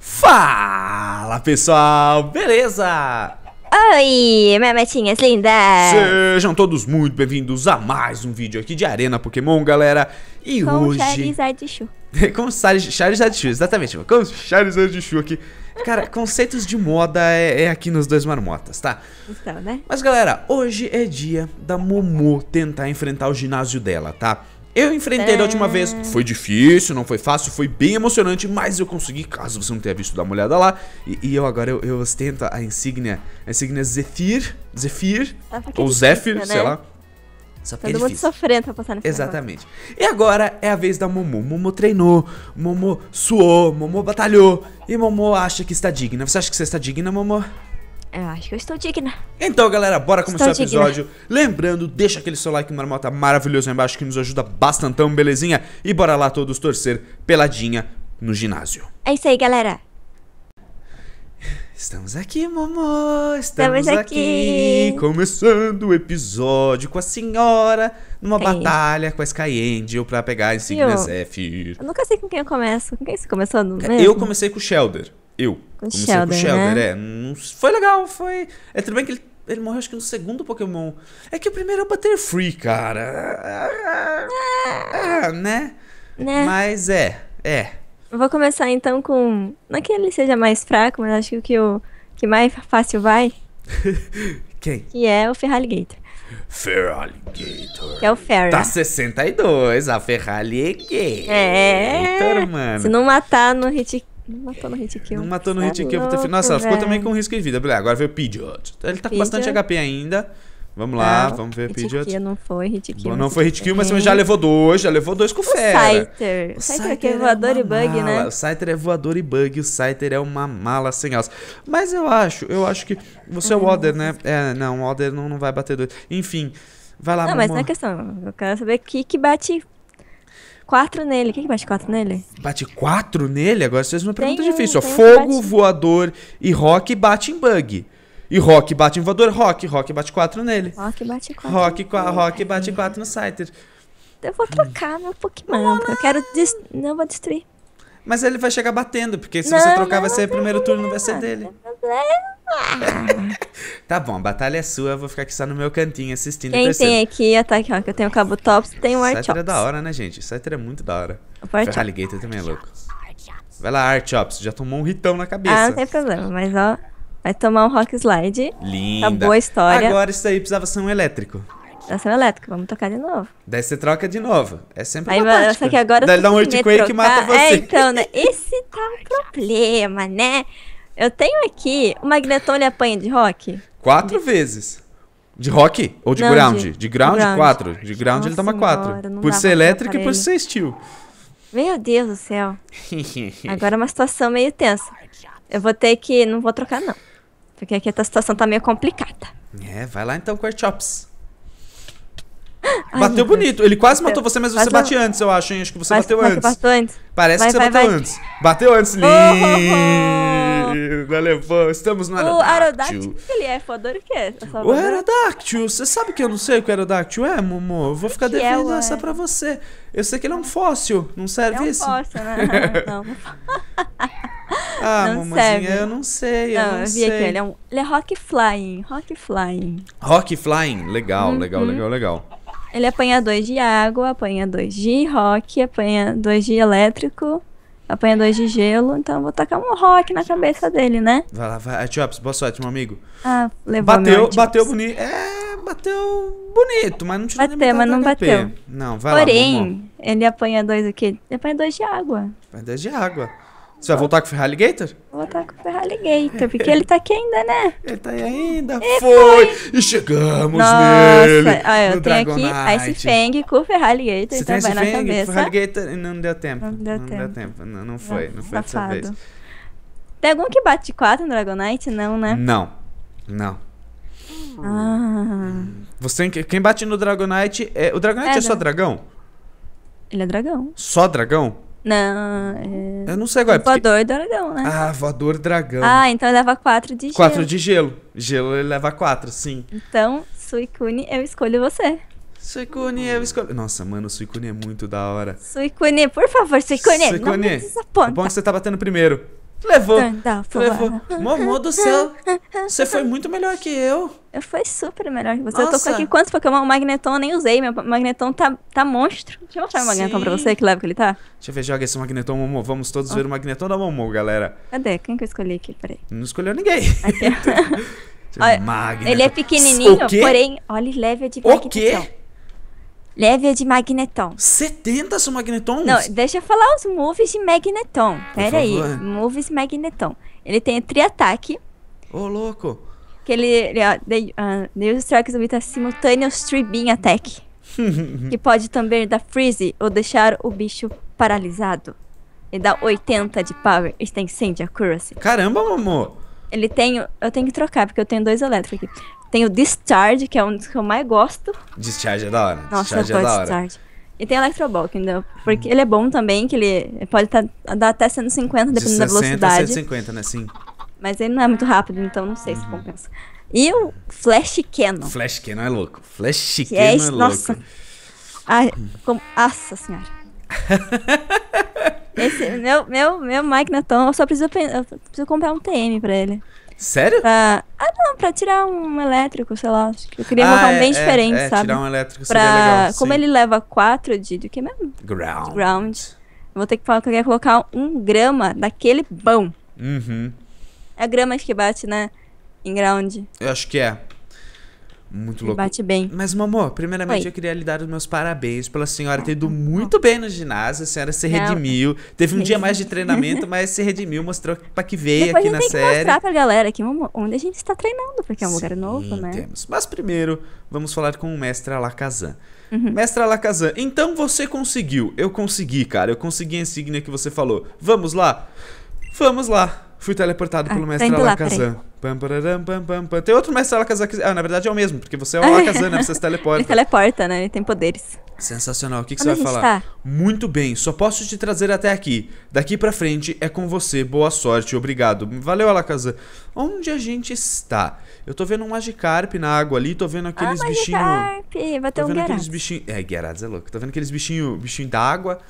Fala pessoal, beleza? Oi, mamatinhas lindas! Sejam todos muito bem-vindos a mais um vídeo aqui de Arena Pokémon, galera. E com hoje... Charizard Shu. com Charizard Shu, exatamente. Com Charizard Shu aqui. Cara, conceitos de moda é, é, aqui nos dois marmotas, tá? Então, né? Mas galera, hoje é dia da Momo tentar enfrentar o ginásio dela, tá? Eu enfrentei da última vez, foi difícil, não foi fácil, foi bem emocionante, mas eu consegui, caso você não tenha visto, dá uma olhada lá. E, e eu agora, eu, eu, ostento a insígnia, a insígnia Zephyr, Zephyr, ah, ou é Zephyr, né? sei lá. Só é Todo é mundo difícil. sofrendo pra passar nesse Exatamente. Negócio. E agora é a vez da Momo. Momo treinou, Momo suou, Momo batalhou. E Momo acha que está digna. Você acha que você está digna, Momo? Eu acho que eu estou digna. Então, galera, bora começar estou o episódio. Digna. Lembrando, deixa aquele seu like marmota maravilhoso aí embaixo que nos ajuda bastante, belezinha? E bora lá todos torcer peladinha no ginásio. É isso aí, galera. Estamos aqui, Momô! Estamos, Estamos aqui. aqui. Começando o episódio com a senhora numa batalha com a Sky Angel pra pegar a insígnia Zephyr. Eu nunca sei com quem eu começo. Com quem você começou? Mesmo? Eu comecei com o Shelder. Eu. O Sheldon, o Sheldon, né? é. Foi legal, foi. É tudo bem que ele, ele morreu, acho que no segundo Pokémon. É que o primeiro é o Butterfree, cara. Ah, ah né? né? Mas é, é. Vou começar então com. Não é que ele seja mais fraco, mas acho que o que, que mais fácil vai. Quem? Que é o Ferraligator. Ferraligator. Que é o Ferrari. Tá 62, a Ferraligator. É. Mano. Se não matar no hit não matou no hit kill. Não matou no hit kill. Tá louco, Nossa, ela ficou também com risco de vida. Ah, agora veio o Pidgeot. Ele tá com bastante HP ainda. Vamos lá, vamos ver Pidgeot. Hit kill não foi hit kill. não foi hit kill, mas você já levou dois, já levou dois com o fera. Scyther. O Scyther, é Scyther é voador é e bug, mala. né? O Scyther é voador e bug, o Scyther é uma mala sem alça. Mas eu acho, eu acho que você é o Oder, né? É, não, o Oder não, não vai bater dois. Enfim, vai lá, Não, mas não é questão. Eu quero saber o que que bate Quatro nele. Quem que bate quatro nele? Bate quatro nele? Agora vocês uma pergunta tem difícil. Ó, fogo, bate... voador e rock bate em bug. E rock bate em voador, rock, rock bate quatro nele. Rock bate quatro. Rock, qua, rock bate quatro no Scyther. Eu vou trocar meu Pokémon, eu quero. Não vou destruir. Mas ele vai chegar batendo, porque se não, você trocar vai ser primeiro turno, não vai ser dele. tá bom, a batalha é sua, eu vou ficar aqui só no meu cantinho assistindo. Quem tem aqui ataque, ó, que eu tenho o Cabo Tops, tem o Art Chops. é da hora, né, gente? Scyther é muito da hora. O Alligator também é louco. Vai lá, Archops, já tomou um ritão na cabeça. Ah, não tem problema, mas ó, vai tomar um Rock Slide. Linda. Acabou tá a história. Agora isso aí precisava ser um elétrico tração tá elétrica, vamos tocar de novo. Daí você troca de novo. É sempre Aí, uma tática. Só que agora Daí dá um earthquake que mata é, você. É, então, né? Esse tá um problema, né? Eu tenho aqui... O Magneton, ele apanha de rock? Quatro de... vezes. De rock? Ou de não, ground? De, de ground, ground, quatro. De ground, Nossa ele toma quatro. Senhora, por ser elétrico e por ser steel. Meu Deus do céu. agora é uma situação meio tensa. Eu vou ter que... Não vou trocar, não. Porque aqui a situação tá meio complicada. É, vai lá então com Chops. Ai, bateu bonito. Ele quase matou você, mas bateu. você bate antes, eu acho, hein? Acho que você bateu, bateu antes. Bateu antes. Parece vai, que você vai, bateu vai. antes. Bateu antes, Lindo. Oh, oh, Estamos no Aerodactyl. O Aerodactyl, que ele é? Fodoro que é? O Aerodactyl. Você sabe que eu não sei o que o Aerodactyl é, Momo? Eu vou ficar é devendo é, essa pra você. Eu sei que ele é um fóssil. Não serve isso? É um fóssil, né? não. Ah, não mamãezinha, eu não sei, não, eu não eu vi sei. Aqui, ele é, um, ele é rock flying, rock flying. Rock flying, legal, uhum. legal, legal, legal. Ele apanha dois de água, apanha dois de rock, apanha dois de elétrico, apanha dois de gelo. Então vou tacar um rock na cabeça dele, né? Vai lá, vai. Chops, boa sorte, meu amigo. Ah, levou Bateu, bateu bonito. É, bateu bonito, mas não tirou Bateu, mas não HP. bateu. Não, vai Porém, lá. Porém, ele apanha dois o quê? Ele apanha dois de água. Apanha dois de água. Você vai voltar com o Ferraligator? Vou voltar com o Gator, porque ele tá aqui ainda, né? Ele tá aí ainda. E foi. foi! E chegamos Nossa. nele! ah, eu tenho aqui a Ice Fang com o Ferraligator, Você então vai na Fang, cabeça. Ferraligator não deu tempo. Não deu não tempo. Deu tempo. Não, não, foi, não, não foi dessa vez. Tem algum que bate de 4 no Dragonite? Não, né? Não, não. Ah. Você, quem bate no Dragonite é... O Dragonite é, é só dragão? Ele é dragão. Só dragão? Não. É... Eu não sei agora. É porque... Voador dragão, né? Ah, voador dragão. Ah, então leva 4 de gelo. 4 de gelo. Gelo ele leva 4, sim. Então, Suicune, eu escolho você. Suicune, eu escolho. Nossa, mano, o Suicune é muito da hora. Suicune, por favor, Suicune. Suicune. Não me desaponta. É bom que você tá batendo primeiro. Levou. Gandalf, levou. Momô do céu. Você foi muito melhor que eu. Eu fui super melhor que você. Nossa. Eu tô aqui quantos Pokémon? O Magneton eu nem usei. Meu Magneton tá, tá monstro. Deixa eu mostrar o Magneton pra você, que leva que ele tá. Deixa eu ver, joga esse Magneton Momô. Vamos todos oh. ver o Magneton da Momô, galera. Cadê? Quem que eu escolhi aqui? Peraí. Não escolheu ninguém. Aqui. olha, ele é pequenininho, porém, olha, leve de Magneton. O quê? leve de Magneton. 70 são Magnetons? Não, deixa eu falar os moves de Magneton. Pera aí, moves Magneton. Ele tem tri-ataque. Ô, oh, louco. Que ele... ele ó, they, uh, they use strikes with simultaneous three-beam attack. que pode também dar freeze ou deixar o bicho paralisado. Ele dá 80 de power, 100 de accuracy. Caramba, Momô! Ele tem... Eu tenho que trocar, porque eu tenho dois elétricos aqui. Tem o Discharge, que é um dos que eu mais gosto. Discharge é da hora. Nossa, Discharge eu é da hora Discharge. E tem Electrobulk ainda, porque ele é bom também, que ele pode tá, dar até 150, dependendo de 60 da velocidade. A 150, né? Sim. Mas ele não é muito rápido, então não sei uhum. se compensa. E o Flash Cannon. Flash Cannon é louco. Flash é Cannon é, é nossa. louco. como, nossa senhora. Esse, meu, meu, meu máquina é Eu só preciso, eu preciso comprar um TM pra ele. Sério? ah Ah, não, pra tirar um elétrico, sei lá. Eu queria ah, um é, bem é, diferente, é, sabe? tirar um elétrico pra... seria legal. Como ele leva 4 de... do que mesmo? Ground. Ground. Eu vou ter que falar que eu colocar um grama daquele bom. Uhum. É grama que bate, né? Em ground. Eu acho que é. Muito louco. Bate bem. Mas, Mamô, primeiramente Oi. eu queria lhe dar os meus parabéns pela senhora ter ido muito bem no ginásio. A senhora se redimiu. Teve um dia mais de treinamento, mas se redimiu, mostrou pra que veio Depois aqui na série. tem que mostrar pra galera aqui onde a gente está treinando, porque é um Sim, lugar novo, né? Temos. Mas primeiro, vamos falar com o mestre Alakazam. Uhum. Mestre Alakazam, então você conseguiu. Eu consegui, cara. Eu consegui a insígnia que você falou. Vamos lá? Vamos lá. Fui teleportado ah, pelo tá mestre tá Alakazam. Pam, pam, pam, pam. Tem outro mestre Alakazam que... Ah, na verdade é o mesmo, porque você é o Alakazam, né? Você se teleporta. Ele teleporta, né? Ele tem poderes. Sensacional. O que, que você vai falar? Tá? Muito bem, só posso te trazer até aqui. Daqui pra frente é com você. Boa sorte, obrigado. Valeu, Alakazam. Onde a gente está? Eu tô vendo um Magikarp na água ali, tô vendo ah, aqueles ah, bichinhos... Magikarp! Vai ter tô um vendo Gerard. aqueles bichinhos... É, Gerard é louco. Tô vendo aqueles bichinhos bichinho d'água.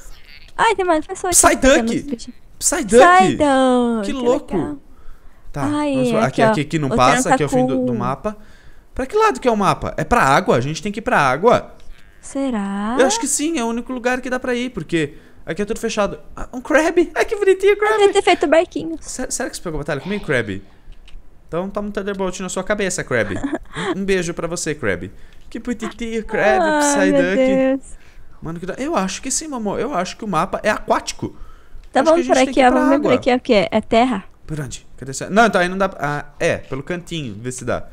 Ai, tem mais pessoas. Duck! Psyduck! Psyduck! Que louco! Tá, Ai, vamos é aqui, aqui, aqui, aqui, não passa, tá aqui é o fim do, do mapa. Pra que lado que é o mapa? É pra água, a gente tem que ir pra água. Será? Eu acho que sim, é o único lugar que dá pra ir, porque aqui é tudo fechado. Ah, um crab! Ai, que bonitinho, crab! Deve ter feito barquinho. Será, será que você pegou batalha comigo, crab? Então toma um Thunderbolt na sua cabeça, crab. um, um, beijo pra você, crab. Que bonitinho, crab, Ai, Psyduck. Mano, que eu acho que sim, mamô. Eu acho que o mapa é aquático. Tá vamos por aqui, ó. Vamos ver por aqui, o quê? É terra? Por onde? Cadê essa? Não, então aí não dá. Ah, é, pelo cantinho, ver se dá.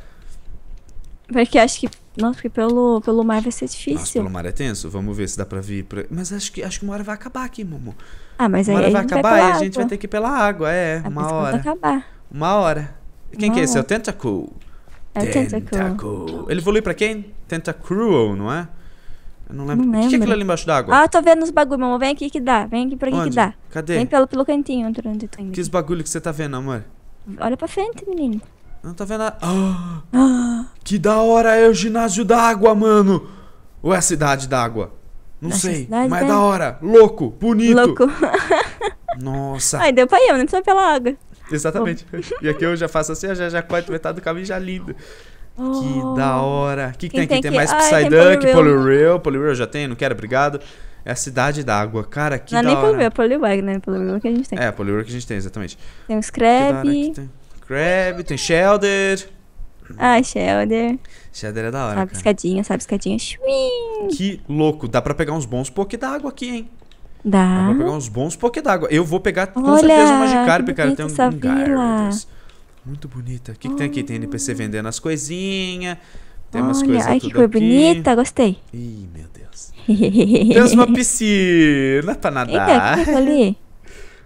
Porque acho que. Nossa, porque pelo, pelo mar vai ser difícil. Nossa, pelo mar é tenso. Vamos ver se dá pra vir. Pra... Mas acho que, acho que uma hora vai acabar aqui, Momo. Ah, mas uma aí. Uma hora vai acabar vai e a gente vai ter que ir pela água, é. uma hora. acabar. Uma hora. quem uma que é esse? É o Tentacool. É o Tentacool. Tentacool. Ele evolui pra quem? Tentacruel, não é? Eu não lembro. Não lembro. O que é aquilo ali embaixo d'água? Ah, tô vendo os bagulho, mamãe. Vem aqui que dá. Vem aqui pra aqui Onde? que dá. Cadê? Vem pelo, pelo cantinho Que os bagulho que você tá vendo, amor? Olha pra frente, menino. Eu não tô vendo nada. Ah! Ah! Que da hora é o ginásio d'água, mano! Ou é a cidade d'água? Não Nossa, sei, mas da... É né? da hora. Louco, bonito. Louco. Nossa. Aí deu pra ir, não precisa pela água. Exatamente. Oh. E aqui eu já faço assim, já, já corto metade do caminho já lindo. Oh. Que da oh. hora. O que, que tem, aqui? Tem, que... mais Psyduck, Polyreal. Polyreal já tem? Não quero, obrigado. É a cidade da água. Cara, que não, é da nem hora. Não, nem Poliwag, né? Poliwag que a gente tem. É, Poliwag que a gente tem, exatamente. Tem o Scrab. Tem Crab, tem Shelder. Ah, Shelder. Shelder é da hora, Sabe escadinha, sabe escadinha. Que louco. Dá pra pegar uns bons poké d'água aqui, hein? Dá. Dá pra pegar uns bons poké d'água. Eu vou pegar com Olha, certeza um Magikarp, cara. Tem um, um Gyarados. Muito bonita. O que, que tem aqui? Tem NPC vendendo as coisinhas. Tem umas Olha, coisas ai, que cor bonita, gostei. Ih, meu Deus. temos uma piscina pra nadar. Eita, que ali?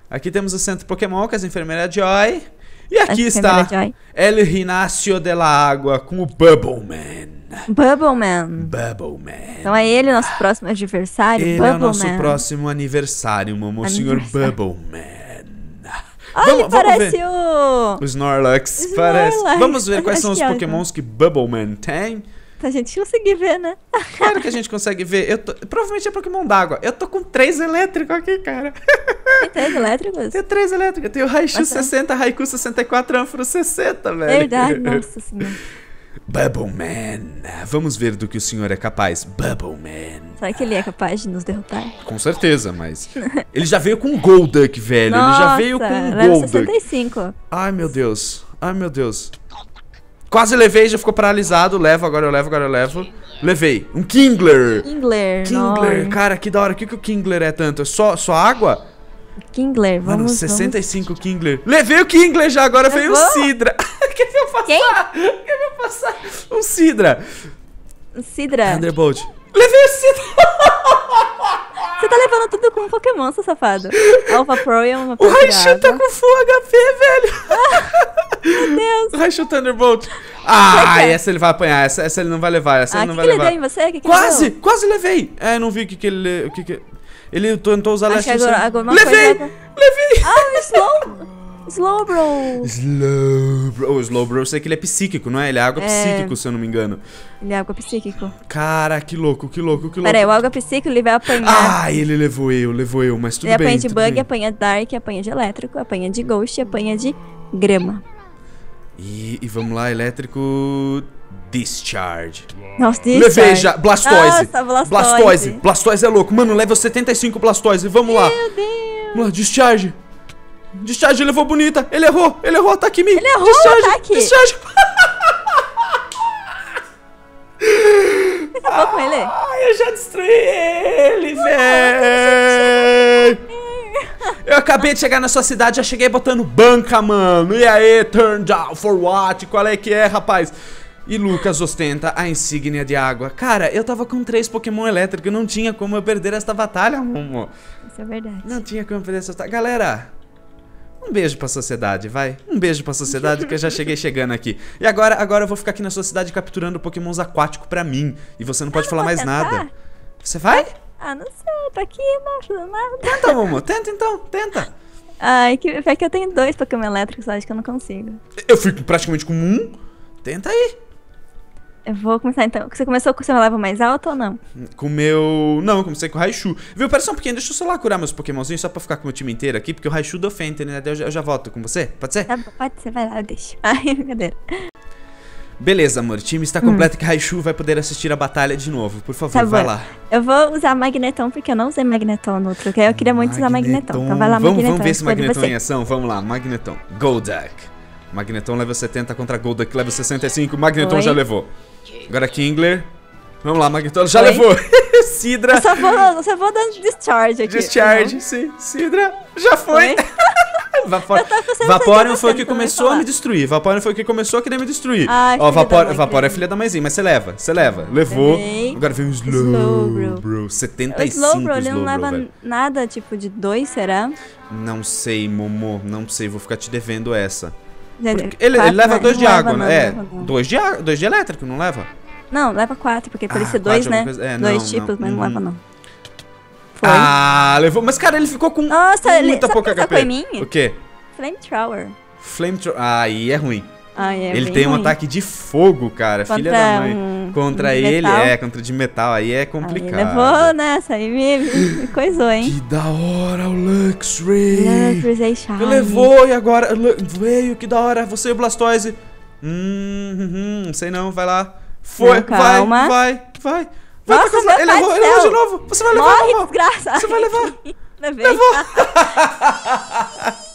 Aqui temos o centro Pokémon com as enfermeiras Joy. E aqui as está El Rinácio de la Água com o Bubble Man. Bubble Man. Bubble Man. Então é ele o nosso próximo adversário. Ele Bubble é o nosso Man. próximo aniversário, mamô. O senhor Bubble Man. Olha, vamos, parece vamos o... o Snorlax, Snorlax. Parece. Vamos ver quais são os que é pokémons é, então. que Bubbleman tem. A gente conseguir ver, né? Claro que a gente consegue ver. Eu tô... Provavelmente é Pokémon d'água. Eu tô com três elétricos aqui, cara. Tem três elétricos? Tem três elétricos. Eu tenho Raichu Bastante. 60, Raikou 64, Anfro 60, velho. Verdade, nossa senhora. Bubble Man. Vamos ver do que o senhor é capaz, Bubble Man. Será que ele é capaz de nos derrotar? Com certeza, mas. ele já veio com um Golduck, velho. Nossa, ele já veio com um Golduck. 65. Ai, meu Deus. Ai, meu Deus. Quase levei, já ficou paralisado. Levo, agora eu levo, agora eu levo. Levei. Um Kingler. Kingler. Kingler. Cara, que da hora. O que, que o Kingler é tanto? É só, só água? Kingler, vamos. Mano, 65 vamos. Kingler. Levei o Kingler já, agora Levou? É veio o Sidra. Quer ver eu passar? Quem? Quer ver eu passar? Um Sidra. Um Sidra. Thunderbolt. Levei o Sidra. Você tá levando tudo com Pokémon, seu safado. Alpha Pro é uma O Raichu tá com full HP, velho. Ah, meu Deus. O Raichu Thunderbolt. Ah, que é? essa ele vai apanhar. Essa, essa, ele não vai levar. Essa ah, ele não que vai levar. Você? quase, quase levei. É, não vi o que, que ele. O que que... Ele tentou usar Acho Last agora, agora Levei! Coisa... Né? Levei! Ah, slow! Slowbro! Bro! Slow Bro. O Slow Bro, eu sei que ele é psíquico, não é? Ele é água é... psíquico, se eu não me engano. Ele é água psíquico. Cara, que louco, que louco, que louco. Peraí, o água psíquico ele vai apanhar. Ah, ele levou eu, levou eu, mas tudo ele bem. Ele apanha de bug, bem. apanha dark, apanha de elétrico, apanha de ghost, apanha de grama. E, e vamos lá, elétrico Discharge. Nossa, Discharge. Levei já. Blastoise. Nossa, Blastoise. Blastoise. Blastoise é louco. Mano, leva 75 Blastoise. Vamos Meu lá. Meu Deus. Vamos lá, Discharge. Discharge, levou bonita. Ele errou. Ele errou ataque tá em mim. Ele errou discharge, ataque. Tá discharge. Você acabou ah, com ele? Ai, eu já destruí ele, velho. Eu acabei de chegar na sua cidade, já cheguei botando banca, mano. E aí, turn down for what? Qual é que é, rapaz? E Lucas ostenta a insígnia de água. Cara, eu tava com três Pokémon elétricos, não tinha como eu perder esta batalha, Momo. Isso é verdade. Não tinha como eu perder essa batalha. Galera, um beijo pra sociedade, vai. Um beijo pra sociedade que eu já cheguei chegando aqui. E agora, agora eu vou ficar aqui na sociedade capturando pokémons aquáticos pra mim. E você não pode ah, falar mais tentar. nada. Você vai? Ah, não sei, eu tô aqui embaixo do nada. Tenta, Momo, tenta então, tenta. Ai, que, é que eu tenho dois pokémon elétricos, acho que eu não consigo. Eu fico praticamente com um. Tenta aí. Eu vou começar então. Você começou com o seu level mais alto ou não? Com o meu. Não, eu comecei com o Raichu. Viu? Pera só um pouquinho, deixa eu só lá curar meus Pokémonzinhos só pra ficar com o meu time inteiro aqui, porque o Raichu do Fenter, né? Eu já, eu já volto com você? Pode ser? Tá bom, pode ser, vai lá, eu deixo. Ai, brincadeira. Beleza, amor. O time está hum. completo hum. que Raichu vai poder assistir a batalha de novo. Por favor, tá vai lá. Eu vou usar Magneton porque eu não usei Magneton no outro. Eu queria Magneton. muito usar Magneton. Então vai lá, vamos, Magneton. Vamos ver esse Magneton em ação. Vamos lá, Magneton. Golduck. Magneton level 70 contra Golduck level 65. Magneton Oi. já levou. Agora Kingler. Vamos lá, Magnetolo já Oi? levou. Sidra. Eu só vou, eu só vou dando discharge aqui. Discharge, uhum. sim. Sidra, já foi. Vapor... Vaporeon foi o que começou a me destruir. Vaporeon foi o que começou a querer me destruir. Ai, Ó, Vapor... Vaporeon é filha da mãezinha, mas você leva, você leva. Levou. Agora vem o Slowbro. slow bro. 75 o Slowbro, ele não leva velho. nada, tipo, de 2, será? Não sei, Momo, não sei. Vou ficar te devendo essa. É, é, ele, quatro, ele né? é, leva dois de água, não, né? Não, é, dois de, dois de elétrico, não leva? Não, leva quatro, porque por ah, ser dois, né? dois tipos, mas não leva hum. não. Foi. Ah, levou. Mas, cara, ele ficou com Nossa, muita ele, pouca HP. O em mim? O quê? Flamethrower. Flamethrower. Ah, aí é ruim. Ai, é ele tem ruim. um ataque de fogo, cara. Contra filha da mãe. Um contra ele, metal. é, contra de metal. Aí é complicado. Aí levou nessa, né? aí me, me coisou, hein? Que da hora, Holanda. Lurx Ray. Lurx Levou e agora veio, que da hora. Você e o Blastoise. Hum, hum, hum, sei não, vai lá. Foi, não, vai, vai, vai. Vai Nossa, pra casa. Ele levou, ele levou de novo. Você vai levar, Morre, Você vai levar. Levei. Levou.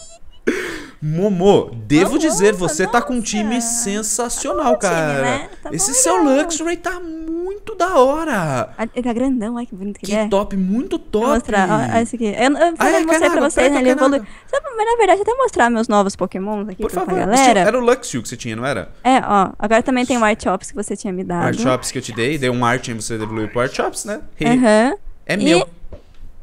Momô, devo dizer, você nossa. tá com um time tá sensacional, tá cara. Time, né? tá Esse bom, seu Luxray Luxury tá muito da hora. Ah, ele tá grandão, ai que bonito que, que é. top, muito top. Vou mostrar, olha esse aqui. Eu, eu, eu ai, é, mostrei pra vocês, né? Ele evolui. Mas na verdade, até mostrar meus novos Pokémons aqui Por pra, favor. galera. Era o Luxio que você tinha, não era? É, ó. Agora também tem o Archops que você tinha me dado. Archops que eu te dei, dei um Art e você devolveu pro Archops, né? Aham. É meu. E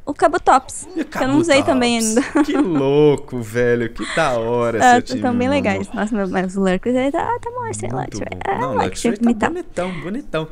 o Cabotops. que eu não usei também ainda. Que louco, velho. Que da hora ah, time. Tá tão bem legais. Nossa, meu, mas o Lurkers aí tá, tá monstro, hein, Lurkers? Não, não, é Lurkers tá bonitão, bonitão.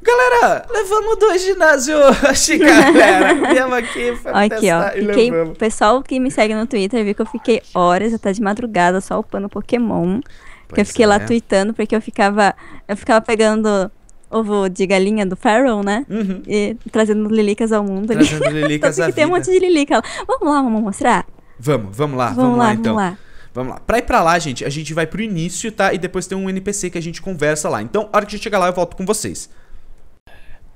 Galera, levamos dois ginásio hoje, galera. Viemos aqui pra aqui, testar ó, fiquei, O pessoal que me segue no Twitter viu que eu fiquei horas, até tá de madrugada, só upando Pokémon. Pois que eu fiquei é. lá tweetando, porque eu ficava, eu ficava pegando ovo de galinha do Pharaoh, né? Uhum. E trazendo lilicas ao mundo. Trazendo lilicas então, à que vida. tem um monte de lilica lá. Vamos lá, vamos mostrar? Vamos, vamos lá, vamos, vamos lá, lá, então. Vamos lá. Vamos lá. Pra ir pra lá, gente, a gente vai pro início, tá? E depois tem um NPC que a gente conversa lá. Então, a hora que a gente chegar lá, eu volto com vocês.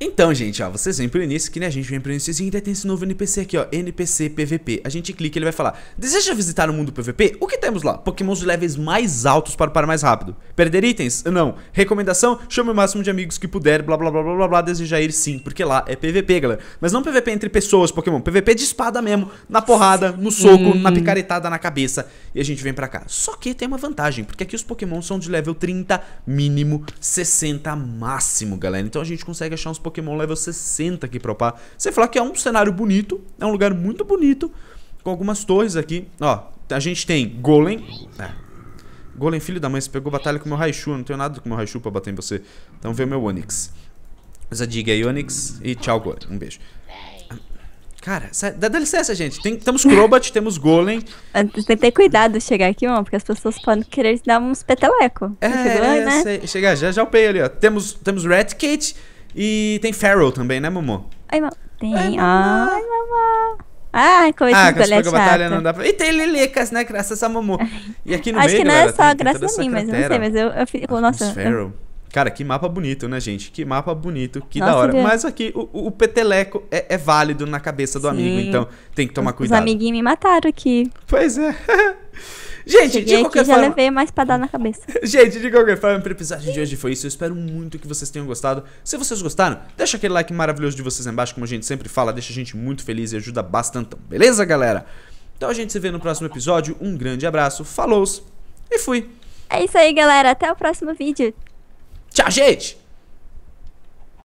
Então, gente, ó, vocês vêm pro início, que né, a gente vem pro início e ainda tem esse novo NPC aqui, ó, NPC PVP. A gente clica e ele vai falar, deseja visitar o mundo PVP? O que temos lá? Pokémons de levels mais altos para parar mais rápido. Perder itens? Não. Recomendação? Chame o máximo de amigos que puder, blá, blá, blá, blá, blá, blá, Deseja ir sim, porque lá é PVP, galera. Mas não PVP entre pessoas, Pokémon, PVP de espada mesmo, na porrada, no soco, hum. na picaretada, na cabeça e a gente vem pra cá. Só que tem uma vantagem, porque aqui os Pokémon são de level 30 mínimo, 60 máximo, galera. Então a gente consegue achar uns Pokémon level 60 aqui pra upar. Você falar que é um cenário bonito, é um lugar muito bonito, com algumas torres aqui. Ó, a gente tem Golem. É. Golem, filho da mãe, você pegou batalha com meu Raichu. Eu não tenho nada com meu Raichu pra bater em você. Então vê meu Onix. Zadiga aí, Onix. E tchau, Golem. Um beijo. Cara, dá, dá licença, gente. Tem, temos Crobat, temos Golem. Tem que ter cuidado de chegar aqui, mano, porque as pessoas podem querer te dar uns peteleco. É, é né? sei. Chega, já, já o ali, ó. Temos, temos Raticate e tem Feral também, né, Momô? Ai, mamô. Tem. Ai, mamô. Ai, mamô. Ah, coisa ah, que é batalha não dá pra... E tem Lelecas, né, graças a Momô. E aqui no Acho meio, que não é só graças a mim, mas eu não sei, mas eu, eu fico... Ah, nossa, Feral. Eu... Cara, que mapa bonito, né, gente? Que mapa bonito, que Nossa, da hora. Deus. É. Mas aqui, o, o peteleco é, é, válido na cabeça do Sim. amigo, então tem que tomar cuidado. Os amiguinhos me mataram aqui. Pois é. Gente, Cheguei de qualquer aqui, forma. Já levei mais pra dar na cabeça. Gente, de qualquer forma, o episódio de hoje foi isso. Eu espero muito que vocês tenham gostado. Se vocês gostaram, deixa aquele like maravilhoso de vocês embaixo, como a gente sempre fala, deixa a gente muito feliz e ajuda bastante. Beleza, galera? Então a gente se vê no próximo episódio. Um grande abraço, falou e fui! É isso aí, galera. Até o próximo vídeo. Tchau, gente!